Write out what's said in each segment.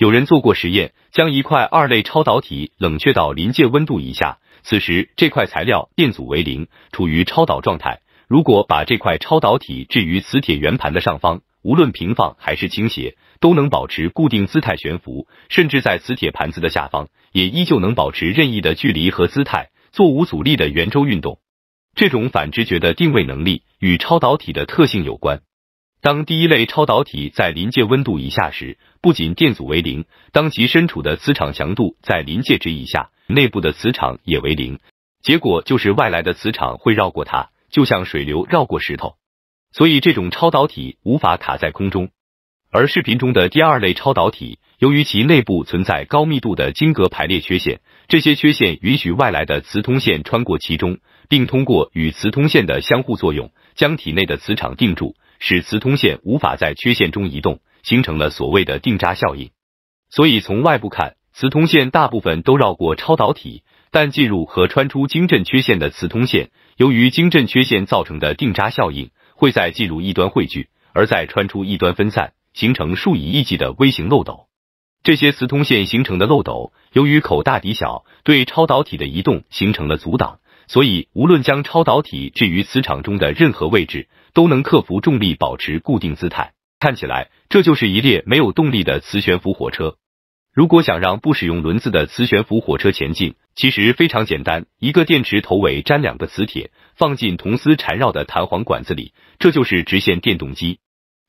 有人做过实验，将一块二类超导体冷却到临界温度以下，此时这块材料电阻为零，处于超导状态。如果把这块超导体置于磁铁圆盘的上方，无论平放还是倾斜，都能保持固定姿态悬浮；甚至在磁铁盘子的下方，也依旧能保持任意的距离和姿态，做无阻力的圆周运动。这种反直觉的定位能力与超导体的特性有关。当第一类超导体在临界温度以下时，不仅电阻为零，当其身处的磁场强度在临界值以下，内部的磁场也为零，结果就是外来的磁场会绕过它，就像水流绕过石头。所以这种超导体无法卡在空中。而视频中的第二类超导体，由于其内部存在高密度的晶格排列缺陷，这些缺陷允许外来的磁通线穿过其中，并通过与磁通线的相互作用，将体内的磁场定住。使磁通线无法在缺陷中移动，形成了所谓的定扎效应。所以从外部看，磁通线大部分都绕过超导体，但进入和穿出晶振缺陷的磁通线，由于晶振缺陷造成的定扎效应，会在进入一端汇聚，而在穿出一端分散，形成数以亿计的微型漏斗。这些磁通线形成的漏斗，由于口大底小，对超导体的移动形成了阻挡。所以，无论将超导体置于磁场中的任何位置，都能克服重力保持固定姿态。看起来，这就是一列没有动力的磁悬浮火车。如果想让不使用轮子的磁悬浮火车前进，其实非常简单。一个电池头尾粘两个磁铁，放进铜丝缠绕的弹簧管子里，这就是直线电动机。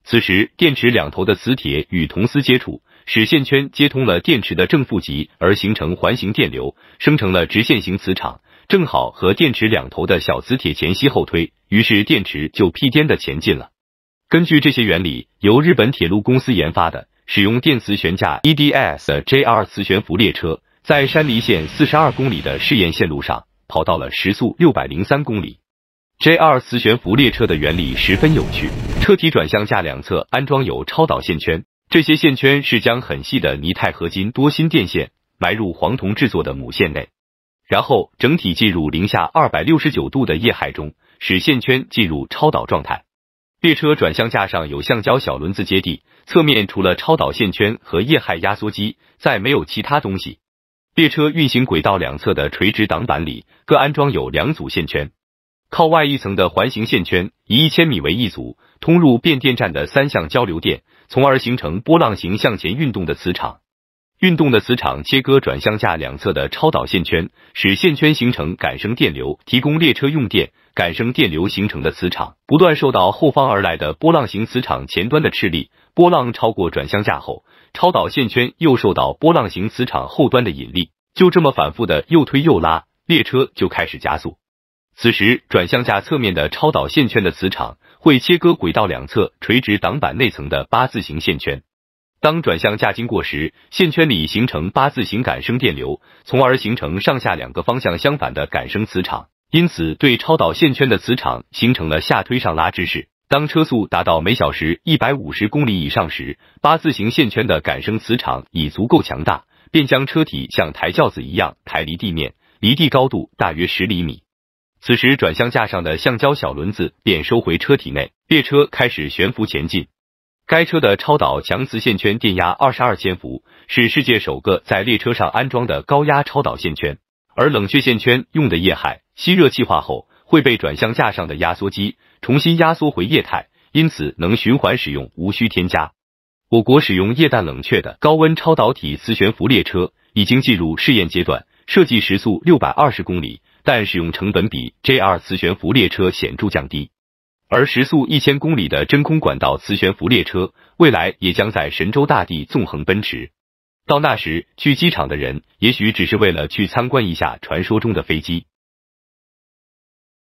此时，电池两头的磁铁与铜丝接触，使线圈接通了电池的正负极，而形成环形电流，生成了直线型磁场。正好和电池两头的小磁铁前吸后推，于是电池就屁颠的前进了。根据这些原理，由日本铁路公司研发的使用电磁悬架 EDS 的 JR 磁悬浮列车，在山梨县四十二公里的试验线路上跑到了时速六百零三公里。JR 磁悬浮列车的原理十分有趣，车体转向架两侧安装有超导线圈，这些线圈是将很细的泥钛合金多芯电线埋入黄铜制作的母线内。然后整体进入零下二百六十九度的液氦中，使线圈进入超导状态。列车转向架上有橡胶小轮子接地，侧面除了超导线圈和液氦压缩机，再没有其他东西。列车运行轨道两侧的垂直挡板里，各安装有两组线圈，靠外一层的环形线圈以一千米为一组，通入变电站的三相交流电，从而形成波浪形向前运动的磁场。运动的磁场切割转向架两侧的超导线圈，使线圈形成感生电流，提供列车用电。感生电流形成的磁场不断受到后方而来的波浪形磁场前端的斥力，波浪超过转向架后，超导线圈又受到波浪形磁场后端的引力。就这么反复的又推又拉，列车就开始加速。此时，转向架侧面的超导线圈的磁场会切割轨道两侧垂直挡板内层的八字形线圈。当转向架经过时，线圈里形成八字形感生电流，从而形成上下两个方向相反的感生磁场，因此对超导线圈的磁场形成了下推上拉之势。当车速达到每小时一百五十公里以上时，八字形线圈的感生磁场已足够强大，便将车体像抬轿子一样抬离地面，离地高度大约十厘米。此时转向架上的橡胶小轮子便收回车体内，列车开始悬浮前进。该车的超导强磁线圈电压二十二千伏，是世界首个在列车上安装的高压超导线圈。而冷却线圈用的液氦吸热气化后，会被转向架上的压缩机重新压缩回液态，因此能循环使用，无需添加。我国使用液氮冷却的高温超导体磁悬浮列车已经进入试验阶段，设计时速六百二十公里，但使用成本比 JR 磁悬浮列车显著降低。而时速一千公里的真空管道磁悬浮列车，未来也将在神州大地纵横奔驰。到那时，去机场的人也许只是为了去参观一下传说中的飞机。